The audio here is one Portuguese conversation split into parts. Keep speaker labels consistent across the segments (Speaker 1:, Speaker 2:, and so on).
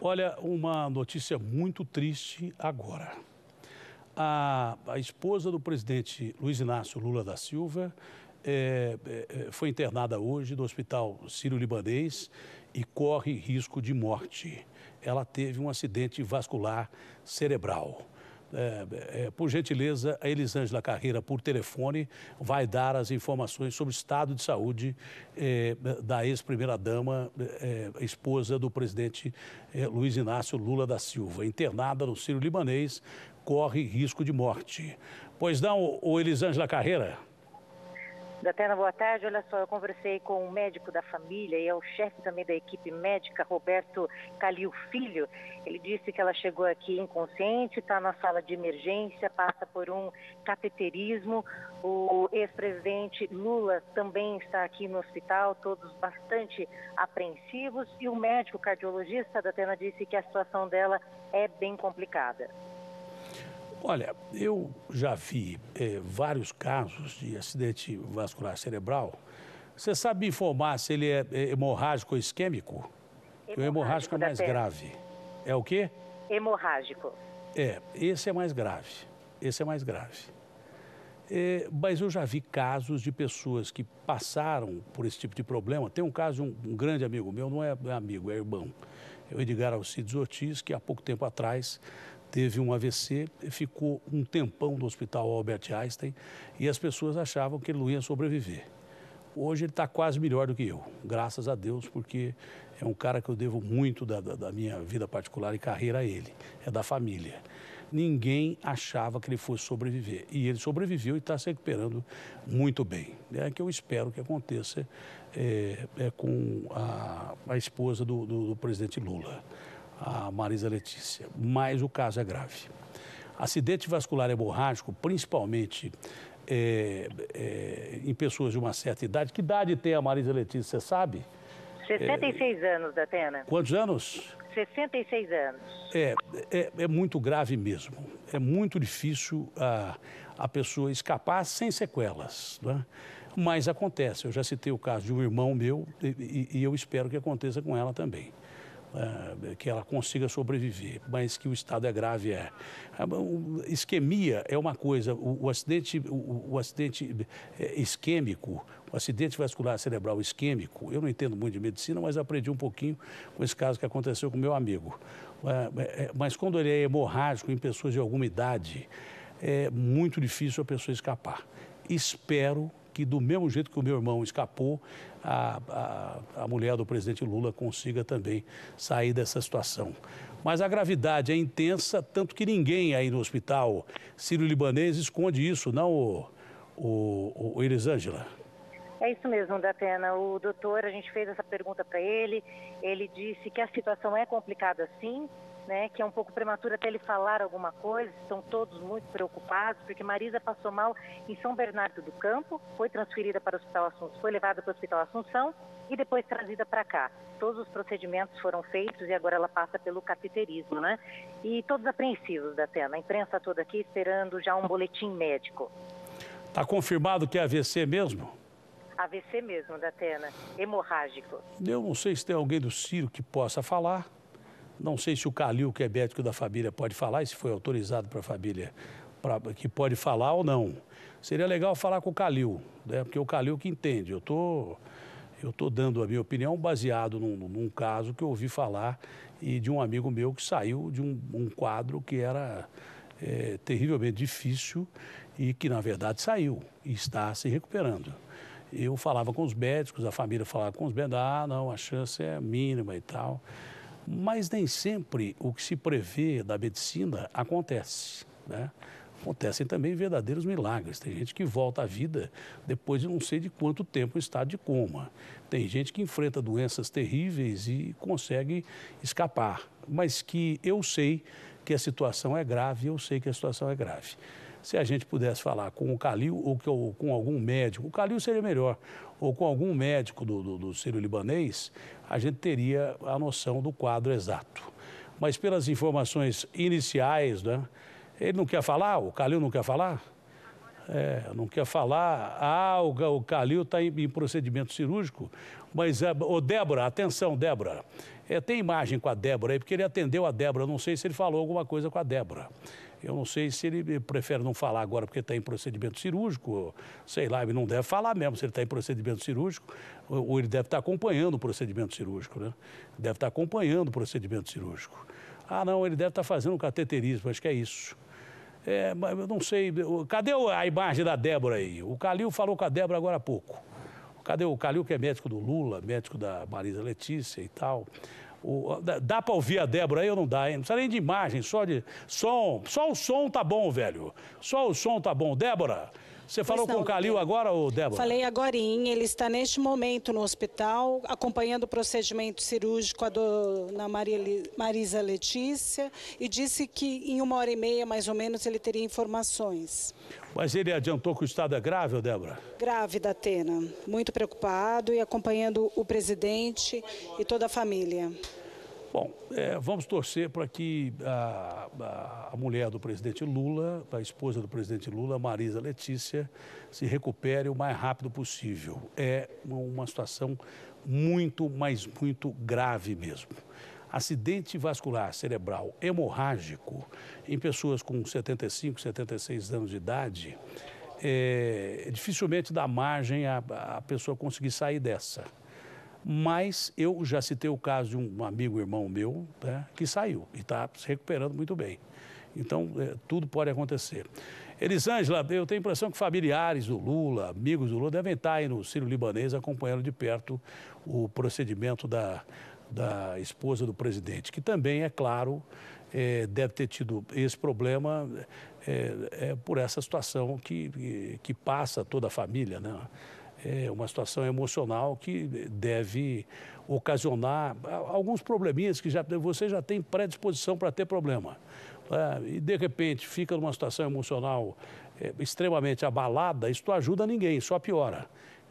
Speaker 1: Olha, uma notícia muito triste agora. A, a esposa do presidente Luiz Inácio Lula da Silva é, é, é, foi internada hoje no Hospital Sírio-Libanês e corre risco de morte. Ela teve um acidente vascular cerebral é, é, por gentileza, a Elisângela Carreira, por telefone, vai dar as informações sobre o estado de saúde é, da ex-primeira-dama, é, esposa do presidente é, Luiz Inácio Lula da Silva, internada no Círio Libanês, corre risco de morte. Pois não, o Elisângela Carreira?
Speaker 2: Datena, boa tarde. Olha só, eu conversei com um médico da família e é o chefe também da equipe médica, Roberto Calil Filho. Ele disse que ela chegou aqui inconsciente, está na sala de emergência, passa por um cateterismo. O ex-presidente Lula também está aqui no hospital, todos bastante apreensivos. E o médico cardiologista da Atena disse que a situação dela é bem complicada.
Speaker 1: Olha, eu já vi eh, vários casos de acidente vascular cerebral. Você sabe informar se ele é, é hemorrágico ou isquêmico? Hemorrágico é o hemorrágico é mais grave. É o quê?
Speaker 2: Hemorrágico.
Speaker 1: É, esse é mais grave. Esse é mais grave. É, mas eu já vi casos de pessoas que passaram por esse tipo de problema. Tem um caso de um, um grande amigo meu, é, não é amigo, é irmão, é o Edgar Alcides Ortiz, que há pouco tempo atrás teve um AVC, ficou um tempão no hospital Albert Einstein e as pessoas achavam que ele não ia sobreviver. Hoje ele está quase melhor do que eu, graças a Deus, porque é um cara que eu devo muito da, da, da minha vida particular e carreira a ele, é da família. Ninguém achava que ele fosse sobreviver e ele sobreviveu e está se recuperando muito bem. É que eu espero que aconteça é, é com a, a esposa do, do, do presidente Lula a Marisa Letícia, mas o caso é grave. Acidente vascular hemorrágico, principalmente é, é, em pessoas de uma certa idade. Que idade tem a Marisa Letícia, você sabe?
Speaker 2: 66 é, anos, Atena.
Speaker 1: Quantos anos?
Speaker 2: 66 anos.
Speaker 1: É, é, é muito grave mesmo. É muito difícil a, a pessoa escapar sem sequelas. Né? Mas acontece. Eu já citei o caso de um irmão meu e, e, e eu espero que aconteça com ela também. Eh, que ela consiga sobreviver, mas que o estado é grave é. Ah, isquemia é uma coisa, o, o acidente, o, o, acidente eh, isquêmico, o acidente vascular cerebral isquêmico, eu não entendo muito de medicina, mas aprendi um pouquinho com esse caso que aconteceu com meu amigo. Ah, eh, mas quando ele é hemorrágico em pessoas de alguma idade, é muito difícil a pessoa escapar. Espero que, do mesmo jeito que o meu irmão escapou, a, a, a mulher do presidente Lula consiga também sair dessa situação. Mas a gravidade é intensa, tanto que ninguém aí no hospital sírio-libanês esconde isso, não, o, o, o Elisângela?
Speaker 2: É isso mesmo, Datena. O doutor, a gente fez essa pergunta para ele. Ele disse que a situação é complicada sim, né, que é um pouco prematuro até ele falar alguma coisa, estão todos muito preocupados, porque Marisa passou mal em São Bernardo do Campo, foi transferida para o Hospital Assunção, foi levada para o Hospital Assunção e depois trazida para cá. Todos os procedimentos foram feitos e agora ela passa pelo cateterismo, né? E todos apreensivos da Tena, a imprensa toda aqui esperando já um boletim médico.
Speaker 1: Está confirmado que é AVC mesmo?
Speaker 2: AVC mesmo, da Atena. hemorrágico.
Speaker 1: Eu não sei se tem alguém do Ciro que possa falar, não sei se o Calil, que é médico da família, pode falar, e se foi autorizado para a família, pra, que pode falar ou não. Seria legal falar com o Calil, né? porque é o Calil que entende. Eu tô, estou tô dando a minha opinião baseado num, num, caso que eu ouvi falar e de um amigo meu que saiu de um, um quadro que era é, terrivelmente difícil e que, na verdade, saiu e está se recuperando. Eu falava com os médicos, a família falava com os médicos, ah, não, a chance é mínima e tal. Mas nem sempre o que se prevê da medicina acontece. Né? Acontecem também verdadeiros milagres. Tem gente que volta à vida depois de não sei de quanto tempo em estado de coma. Tem gente que enfrenta doenças terríveis e consegue escapar. Mas que eu sei que a situação é grave, eu sei que a situação é grave se a gente pudesse falar com o Calil ou com algum médico, o Calil seria melhor, ou com algum médico do, do, do sírio-libanês, a gente teria a noção do quadro exato. Mas pelas informações iniciais, né, ele não quer falar, o Calil não quer falar? É, não quer falar, ah, o, o Calil está em, em, procedimento cirúrgico, mas, o é, Débora, atenção, Débora, é, tem imagem com a Débora aí, porque ele atendeu a Débora, não sei se ele falou alguma coisa com a Débora. Eu não sei se ele prefere não falar agora porque está em procedimento cirúrgico, sei lá, ele não deve falar mesmo se ele está em procedimento cirúrgico, ou ele deve estar tá acompanhando o procedimento cirúrgico, né? Deve estar tá acompanhando o procedimento cirúrgico. Ah, não, ele deve estar tá fazendo um cateterismo, acho que é isso. É, mas eu não sei. Cadê a imagem da Débora aí? O Calil falou com a Débora agora há pouco. Cadê o Calil, que é médico do Lula, médico da Marisa Letícia e tal? O, dá para ouvir a Débora aí ou não dá, hein? Não precisa nem de imagem, só de som. Só o som tá bom, velho. Só o som tá bom. Débora, você falou não, com o Calil eu... agora, ou Débora? Falei
Speaker 2: agora, ele está neste momento no hospital, acompanhando o procedimento cirúrgico a dona Maria, Marisa Letícia, e disse que em uma hora e meia, mais ou menos, ele teria informações.
Speaker 1: Mas ele adiantou que o estado é grave, Débora?
Speaker 2: Grave, da Atena. Muito preocupado e acompanhando o presidente e toda a família.
Speaker 1: Bom, é, vamos torcer para que a, a, a, mulher do presidente Lula, a esposa do presidente Lula, Marisa Letícia, se recupere o mais rápido possível. É uma situação muito, mas muito grave mesmo. Acidente vascular cerebral hemorrágico em pessoas com 75, 76 anos de idade, é, dificilmente dá margem a, a pessoa conseguir sair dessa. Mas eu já citei o caso de um amigo, irmão meu, né, que saiu e está se recuperando muito bem. Então, é, tudo pode acontecer. Elisângela, eu tenho a impressão que familiares do Lula, amigos do Lula, devem estar aí no Ciro Libanês acompanhando de perto o procedimento da, da esposa do presidente, que também, é claro, é, deve ter tido esse problema é, é por essa situação que, que passa toda a família, né? é uma situação emocional que deve ocasionar alguns probleminhas que já, você já tem predisposição para ter problema. Né? E de repente fica numa situação emocional é, extremamente abalada, isso não ajuda ninguém, só piora.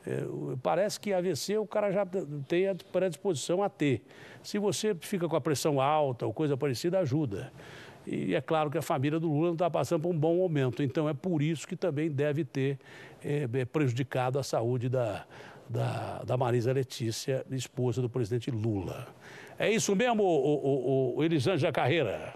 Speaker 1: É, parece que AVC o cara já tem a predisposição a ter. Se você fica com a pressão alta ou coisa parecida, ajuda. E é claro que a família do Lula não está passando por um bom momento. Então é por isso que também deve ter é, é, prejudicado a saúde da, da, da Marisa Letícia, esposa do presidente Lula. É isso mesmo, o, o, o Elisângela Carreira?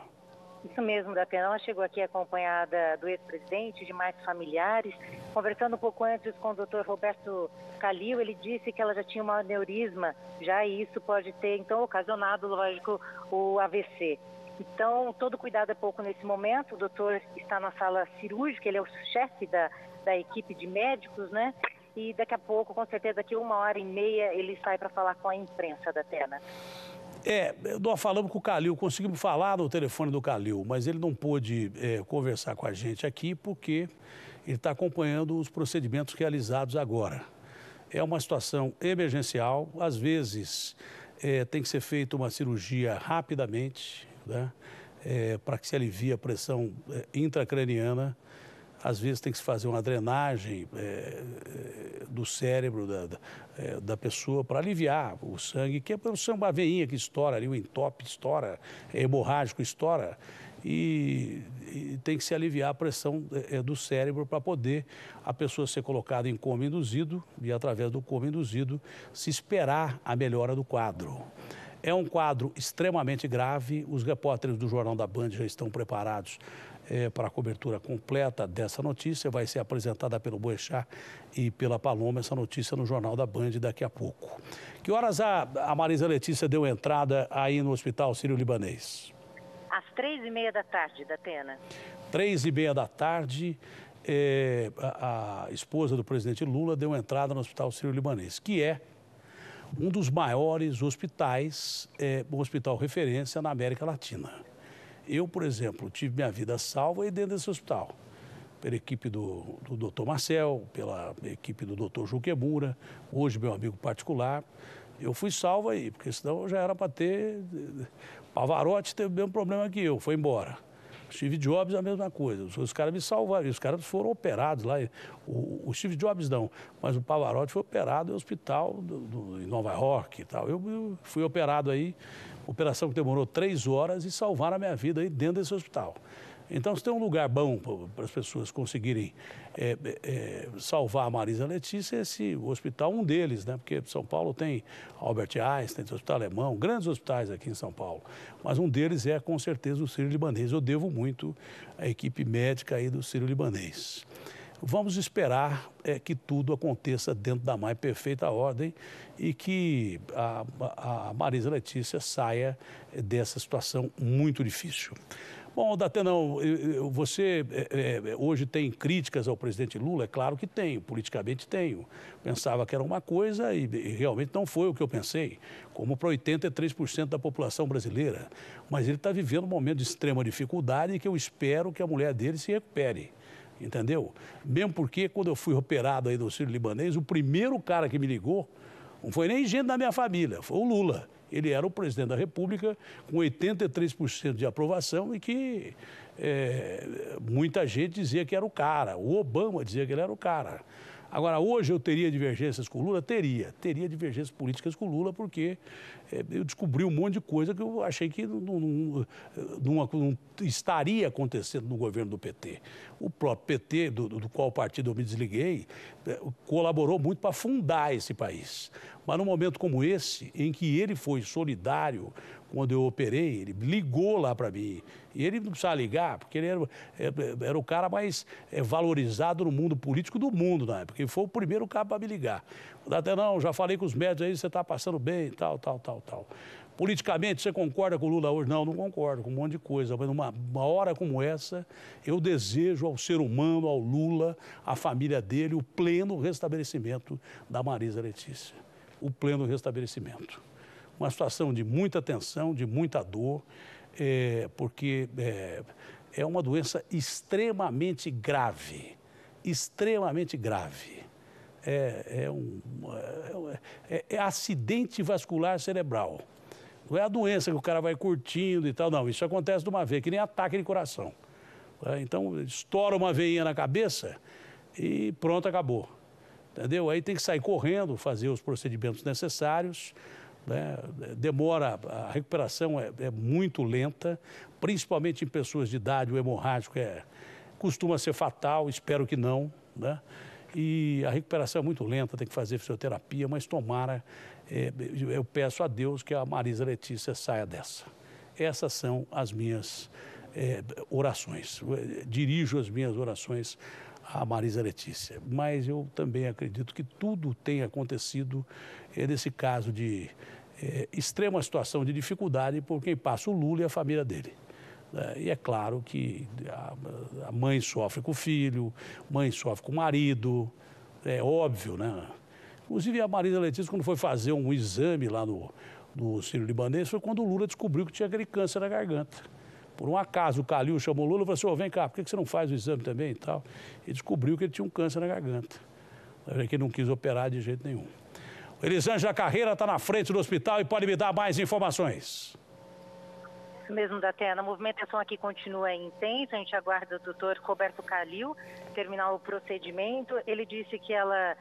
Speaker 2: Isso mesmo, da Ela chegou aqui acompanhada do ex-presidente, de mais familiares. Conversando um pouco antes com o doutor Roberto Calil, ele disse que ela já tinha um aneurisma, já e isso pode ter, então, ocasionado, lógico, o AVC. Então, todo cuidado é pouco nesse momento. O doutor está na sala cirúrgica, ele é o chefe da da equipe de médicos, né? E daqui a pouco, com certeza, daqui uma hora e meia, ele sai para falar com a imprensa da Atena.
Speaker 1: É, nós falamos com o Calil, conseguimos falar no telefone do Calil, mas ele não pôde é, conversar com a gente aqui porque ele está acompanhando os procedimentos realizados agora. É uma situação emergencial, às vezes é, tem que ser feita uma cirurgia rapidamente, né, é, para que se alivie a pressão é, intracraniana às vezes tem que se fazer uma drenagem é, é do cérebro da, da, é, da pessoa para aliviar o sangue, que é uma veinha que estoura ali, o entope estoura, é hemorrágico estoura. E, e, tem que se aliviar a pressão é, é do cérebro para poder a pessoa ser colocada em coma induzido e, através do coma induzido, se esperar a melhora do quadro. É um quadro extremamente grave. Os repórteres do Jornal da Band já estão preparados é, para a cobertura completa dessa notícia. Vai ser apresentada pelo Boechat e pela Paloma essa notícia no Jornal da Band daqui a pouco. Que horas a, a Marisa Letícia deu entrada aí no Hospital Sírio-Libanês?
Speaker 2: Às três e meia da tarde, da Atena.
Speaker 1: Três e meia da tarde. É, a, a, esposa do presidente Lula deu entrada no Hospital Sírio-Libanês, que é um dos maiores hospitais, é, um hospital referência na América Latina. Eu, por exemplo, tive minha vida salva aí dentro desse hospital, pela equipe do, do Dr. Marcel, pela equipe do Dr. Juquemura, hoje meu amigo particular. Eu fui salvo aí, porque senão já era para ter. Eh, Pavarotti teve o mesmo problema que eu, foi embora. Steve Jobs é a mesma coisa. Os, caras me salvaram, os caras foram operados lá. O, o Steve Jobs não, mas o Pavarotti foi operado em hospital do, do, em Nova York e tal. Eu, eu, fui operado aí, operação que demorou três horas e salvaram a minha vida aí dentro desse hospital. Então, se tem um lugar bom para as pessoas conseguirem é, é, é, salvar a Marisa Letícia, esse hospital um deles, né? Porque São Paulo tem Albert Einstein, tem o Hospital Alemão, grandes hospitais aqui em São Paulo. Mas um deles é, com certeza, o Sírio-Libanês. Eu devo muito à equipe médica aí do Sírio-Libanês. Vamos esperar é, que tudo aconteça dentro da mais perfeita ordem e que a, a Marisa Letícia saia dessa situação muito difícil. Bom, Datenão, você é, é, hoje tem críticas ao presidente Lula? É claro que tenho, politicamente tenho. Pensava que era uma coisa e, e realmente não foi o que eu pensei, como para 83% da população brasileira. Mas ele está vivendo um momento de extrema dificuldade e que eu espero que a mulher dele se recupere entendeu? Mesmo porque quando eu fui operado aí do Sírio Libanês, o primeiro cara que me ligou não foi nem gente da minha família, foi o Lula ele era o presidente da República com 83% de aprovação e que é, muita gente dizia que era o cara. O Obama dizia que ele era o cara. Agora, hoje eu teria divergências com Lula? Teria. Teria divergências políticas com Lula, porque é, eu descobri um monte de coisa que eu achei que não, não, não, não, estaria acontecendo no governo do PT. O próprio PT, do, do qual partido eu me desliguei, é, colaborou muito para fundar esse país. Mas num momento como esse, em que ele foi solidário, quando eu operei, ele ligou lá para mim. E ele não precisava ligar, porque ele era, é, era o cara mais é, valorizado no mundo político do mundo na época. Ele foi o primeiro cara para me ligar. Até não, já falei com os médicos aí, você está passando bem, tal, tal, tal, tal. Politicamente, você concorda com o Lula hoje? Não, não concordo com um monte de coisa. Mas numa hora como essa, eu desejo ao ser humano, ao Lula, à família dele, o pleno restabelecimento da Marisa Letícia o pleno restabelecimento. Uma situação de muita tensão, de muita dor, é, porque é, é uma doença extremamente grave, extremamente grave. É, é, um, é, é, é, acidente vascular cerebral. Não é a doença que o cara vai curtindo e tal, não. Isso acontece de uma vez, que nem ataque de coração. É, então, estoura uma veinha na cabeça e pronto, acabou. Entendeu? Aí tem que sair correndo, fazer os procedimentos necessários. Né? Demora, a recuperação é, é muito lenta, principalmente em pessoas de idade, o hemorrágico é, costuma ser fatal, espero que não. Né? E a recuperação é muito lenta, tem que fazer fisioterapia, mas tomara, é, eu peço a Deus que a Marisa Letícia saia dessa. Essas são as minhas é, orações. Eh, dirijo as minhas orações a Marisa Letícia. Mas eu também acredito que tudo tem acontecido é, nesse caso de é, extrema situação de dificuldade por quem passa o Lula e a família dele. Né? E é claro que a, a mãe sofre com o filho, mãe sofre com o marido, é óbvio, né? Inclusive, a Marisa Letícia, quando foi fazer um exame lá no, no Sírio Libanês, foi quando o Lula descobriu que tinha aquele câncer na garganta. Por um acaso, o Calil chamou o Lula e falou assim, oh, vem cá, por que você não faz o exame também e tal? E descobriu que ele tinha um câncer na garganta. ele não quis operar de jeito nenhum. O Elisângela Carreira está na frente do hospital e pode me dar mais informações.
Speaker 2: Isso mesmo, Datena. A movimentação aqui continua intensa. A gente aguarda o doutor Roberto Calil terminar o procedimento. Ele disse que ela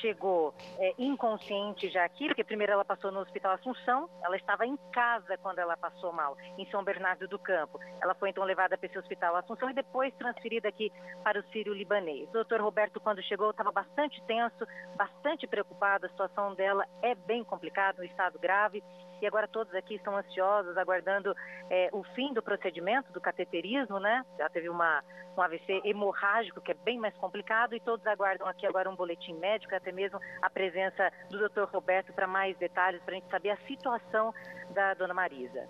Speaker 2: chegou é, inconsciente já aqui, porque primeiro ela passou no Hospital Assunção, ela estava em casa quando ela passou mal, em São Bernardo do Campo. Ela foi então levada para esse Hospital Assunção e depois transferida aqui para o Sírio-Libanês. O doutor Roberto, quando chegou, estava bastante tenso, bastante preocupado, a situação dela é bem complicada, um estado grave, e agora todos aqui estão ansiosos, aguardando é, o fim do procedimento do cateterismo, né? já teve uma, um AVC hemorrágico, que é bem mais complicado, e todos aguardam aqui agora um boletim médico, até mesmo a presença do Dr. Roberto para mais detalhes, para a gente saber a situação da dona Marisa.